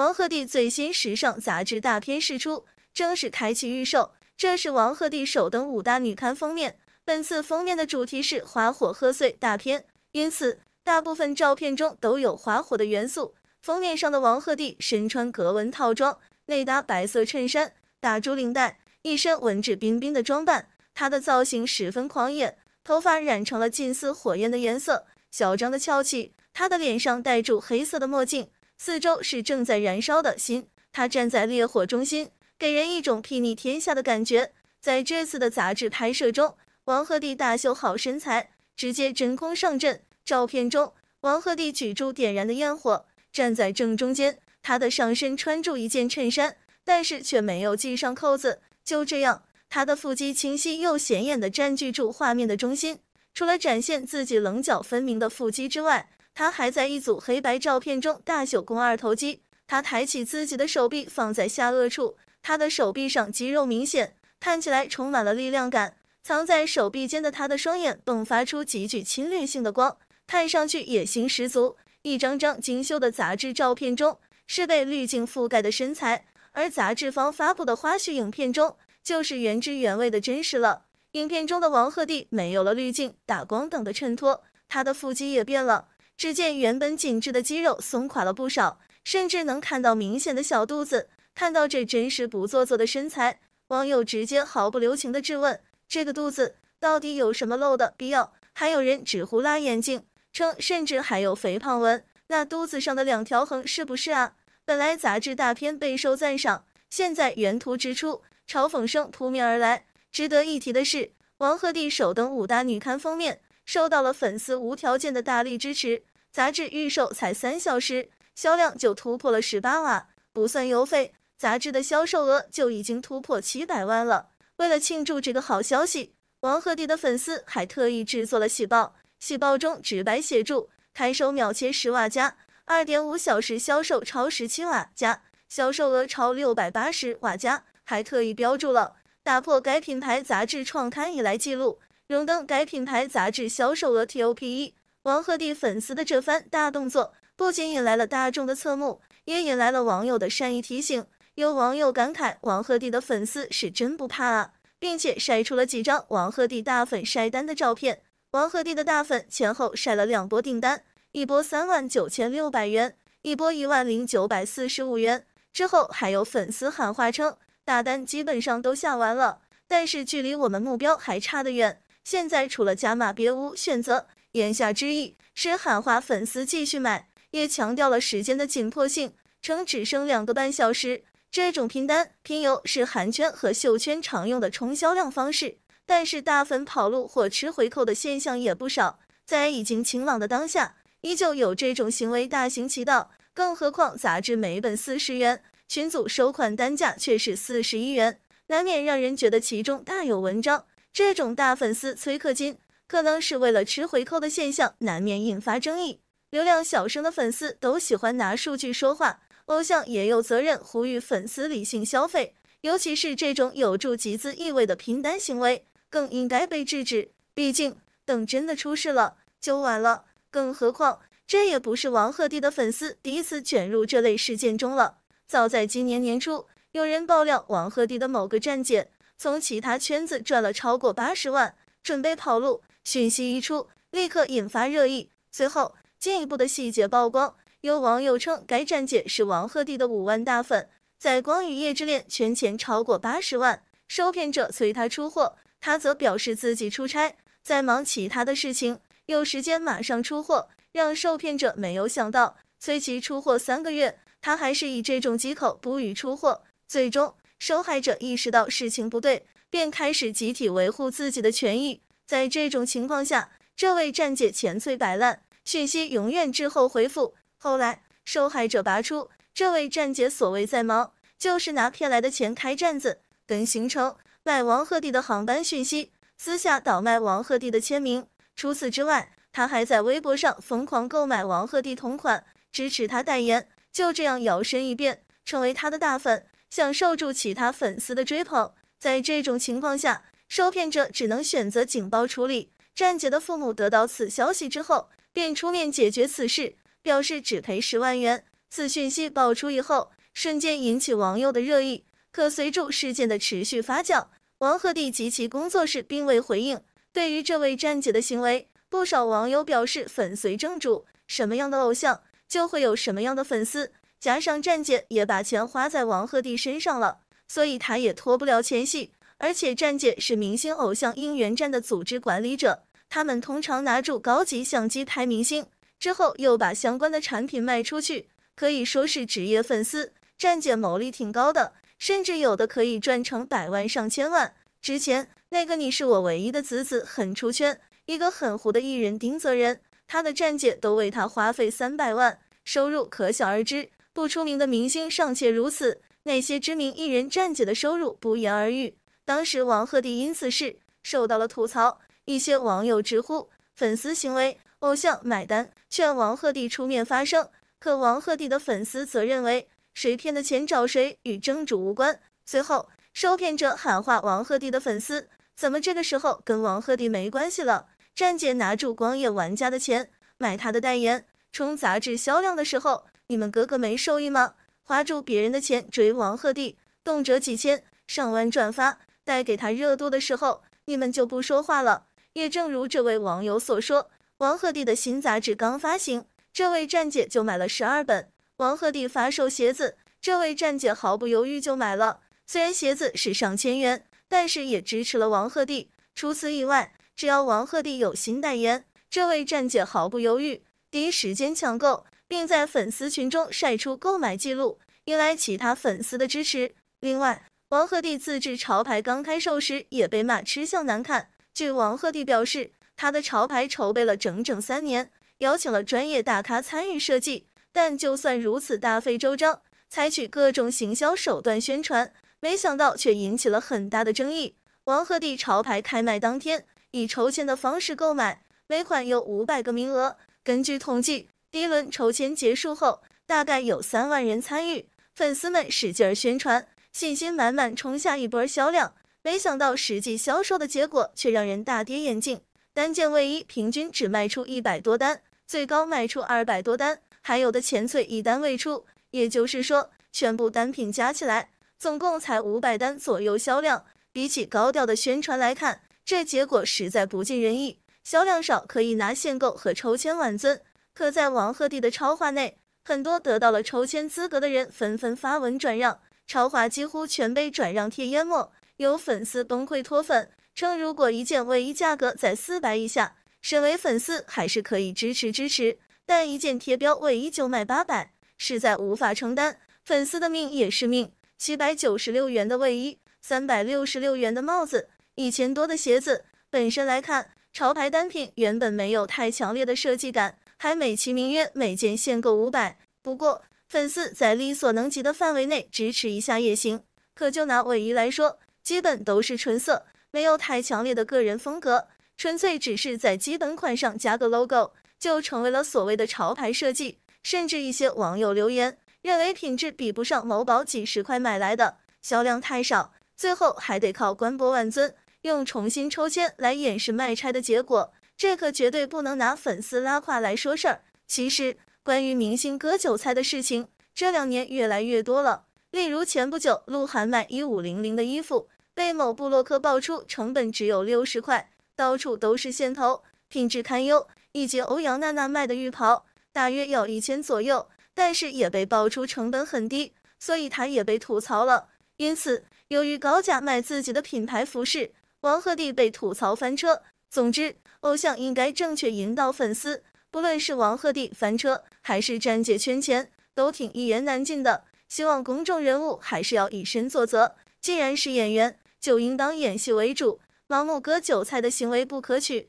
王鹤棣最新时尚杂志大片释出，正式开启预售。这是王鹤棣首登五大女刊封面。本次封面的主题是花火贺岁大片，因此大部分照片中都有花火的元素。封面上的王鹤棣身穿格纹套装，内搭白色衬衫，打住领带，一身文质彬彬的装扮。他的造型十分狂野，头发染成了近似火焰的颜色，嚣张的翘起。他的脸上戴住黑色的墨镜。四周是正在燃烧的心，他站在烈火中心，给人一种睥睨天下的感觉。在这次的杂志拍摄中，王鹤棣大秀好身材，直接真空上阵。照片中，王鹤棣举住点燃的烟火，站在正中间。他的上身穿着一件衬衫，但是却没有系上扣子，就这样，他的腹肌清晰又显眼地占据住画面的中心。除了展现自己棱角分明的腹肌之外，他还在一组黑白照片中大秀肱二头肌，他抬起自己的手臂放在下颚处，他的手臂上肌肉明显，看起来充满了力量感。藏在手臂间的他的双眼迸发出极具侵略性的光，看上去野心十足。一张张精修的杂志照片中是被滤镜覆盖的身材，而杂志方发布的花絮影片中就是原汁原味的真实了。影片中的王鹤棣没有了滤镜、打光等的衬托，他的腹肌也变了。只见原本紧致的肌肉松垮了不少，甚至能看到明显的小肚子。看到这真实不做作的身材，网友直接毫不留情的质问：这个肚子到底有什么露的必要？还有人直呼辣眼睛，称甚至还有肥胖纹。那肚子上的两条横是不是啊？本来杂志大片备受赞赏，现在原图直出，嘲讽声扑面而来。值得一提的是，王鹤棣首登五大女刊封面，受到了粉丝无条件的大力支持。杂志预售才三小时，销量就突破了十八万，不算邮费，杂志的销售额就已经突破七百万了。为了庆祝这个好消息，王鹤棣的粉丝还特意制作了喜报，喜报中直白写住：“开售秒切十万加，二点五小时销售超十七万加，销售额超六百八十万加，还特意标注了打破该品牌杂志创刊以来记录，荣登该品牌杂志销售额 TOP 一。王鹤棣粉丝的这番大动作，不仅引来了大众的侧目，也引来了网友的善意提醒。有网友感慨：“王鹤棣的粉丝是真不怕啊！”并且晒出了几张王鹤棣大粉晒单的照片。王鹤棣的大粉前后晒了两波订单，一波三万九千六百元，一波一万零九百四十五元。之后还有粉丝喊话称：“大单基本上都下完了，但是距离我们目标还差得远，现在除了加码别无选择。”言下之意是喊话粉丝继续买，也强调了时间的紧迫性，称只剩两个半小时。这种拼单拼邮是韩圈和秀圈常用的冲销量方式，但是大粉跑路或吃回扣的现象也不少。在已经晴朗的当下，依旧有这种行为大行其道。更何况杂志每本四十元，群组收款单价却是四十一元，难免让人觉得其中大有文章。这种大粉丝催氪金。可能是为了吃回扣的现象，难免引发争议。流量小生的粉丝都喜欢拿数据说话，偶像也有责任呼吁粉丝理性消费，尤其是这种有助集资意味的拼单行为，更应该被制止。毕竟等真的出事了，就晚了。更何况，这也不是王鹤棣的粉丝第一次卷入这类事件中了。早在今年年初，有人爆料王鹤棣的某个站姐从其他圈子赚了超过八十万，准备跑路。讯息一出，立刻引发热议。随后，进一步的细节曝光。有网友称，该站姐是王鹤棣的五万大粉，在《光与夜之恋》圈钱超过八十万。受骗者催他出货，他则表示自己出差，在忙其他的事情，有时间马上出货。让受骗者没有想到，催其出货三个月，他还是以这种借口不予出货。最终，受害者意识到事情不对，便开始集体维护自己的权益。在这种情况下，这位站姐前脆摆烂，讯息永远滞后回复。后来受害者拔出，这位站姐所谓在忙，就是拿骗来的钱开站子，跟行程买王鹤棣的航班讯息，私下倒卖王鹤棣的签名。除此之外，他还在微博上疯狂购买王鹤棣同款，支持他代言，就这样摇身一变成为他的大粉，享受住其他粉丝的追捧。在这种情况下。受骗者只能选择警报处理。站姐的父母得到此消息之后，便出面解决此事，表示只赔十万元。此讯息爆出以后，瞬间引起网友的热议。可随著事件的持续发酵，王鹤棣及其工作室并未回应。对于这位站姐的行为，不少网友表示粉随正主，什么样的偶像就会有什么样的粉丝。加上站姐也把钱花在王鹤棣身上了，所以他也脱不了前戏。而且站姐是明星偶像应援站的组织管理者，他们通常拿住高级相机拍明星，之后又把相关的产品卖出去，可以说是职业粉丝。站姐牟利挺高的，甚至有的可以赚成百万上千万。之前那个你是我唯一的子子很出圈，一个很糊的艺人丁泽仁，他的站姐都为他花费三百万，收入可想而知。不出名的明星尚且如此，那些知名艺人站姐的收入不言而喻。当时王鹤棣因此事受到了吐槽，一些网友直呼粉丝行为偶像买单，劝王鹤棣出面发声。可王鹤棣的粉丝则认为，谁骗的钱找谁，与正主无关。随后，受骗者喊话王鹤棣的粉丝，怎么这个时候跟王鹤棣没关系了？站姐拿住光夜玩家的钱买他的代言，冲杂志销量的时候，你们哥哥没受益吗？花住别人的钱追王鹤棣，动辄几千上万转发。在给他热度的时候，你们就不说话了。也正如这位网友所说，王鹤棣的新杂志刚发行，这位站姐就买了十二本。王鹤棣发售鞋子，这位站姐毫不犹豫就买了。虽然鞋子是上千元，但是也支持了王鹤棣。除此以外，只要王鹤棣有新代言，这位站姐毫不犹豫第一时间抢购，并在粉丝群中晒出购买记录，引来其他粉丝的支持。另外。王鹤棣自制潮牌刚开售时也被骂吃相难看。据王鹤棣表示，他的潮牌筹备了整整三年，邀请了专业大咖参与设计，但就算如此大费周章，采取各种行销手段宣传，没想到却引起了很大的争议。王鹤棣潮牌开卖当天，以抽签的方式购买，每款有五百个名额。根据统计，第一轮抽签结束后，大概有三万人参与，粉丝们使劲儿宣传。信心满满冲下一波销量，没想到实际销售的结果却让人大跌眼镜。单件卫衣平均只卖出一百多单，最高卖出二百多单，还有的前翠一单未出。也就是说，全部单品加起来，总共才五百单左右销量。比起高调的宣传来看，这结果实在不尽人意。销量少可以拿限购和抽签挽尊，可在王鹤棣的超话内，很多得到了抽签资格的人纷纷发文转让。潮华几乎全被转让贴淹没，有粉丝崩溃脱粉，称如果一件卫衣价格在四百以下，身为粉丝还是可以支持支持，但一件贴标卫衣就卖八百，实在无法承担。粉丝的命也是命，七百九十六元的卫衣，三百六十六元的帽子，一千多的鞋子，本身来看，潮牌单品原本没有太强烈的设计感，还美其名曰每件限购五百，不过。粉丝在力所能及的范围内支持一下也行，可就拿卫衣来说，基本都是纯色，没有太强烈的个人风格，纯粹只是在基本款上加个 logo，就成为了所谓的潮牌设计。甚至一些网友留言认为品质比不上某宝几十块买来的，销量太少，最后还得靠官博万尊用重新抽签来掩饰卖拆的结果。这可绝对不能拿粉丝拉胯来说事儿。其实。关于明星割韭菜的事情，这两年越来越多了。例如，前不久鹿晗卖一五零零的衣服被某布洛克爆出成本只有六十块，到处都是线头，品质堪忧。以及欧阳娜娜卖的浴袍，大约要一千左右，但是也被爆出成本很低，所以她也被吐槽了。因此，由于高价卖自己的品牌服饰，王鹤棣被吐槽翻车。总之，偶像应该正确引导粉丝。不论是王鹤棣翻车，还是占姐圈钱，都挺一言难尽的。希望公众人物还是要以身作则，既然是演员，就应当演戏为主，盲目割韭菜的行为不可取。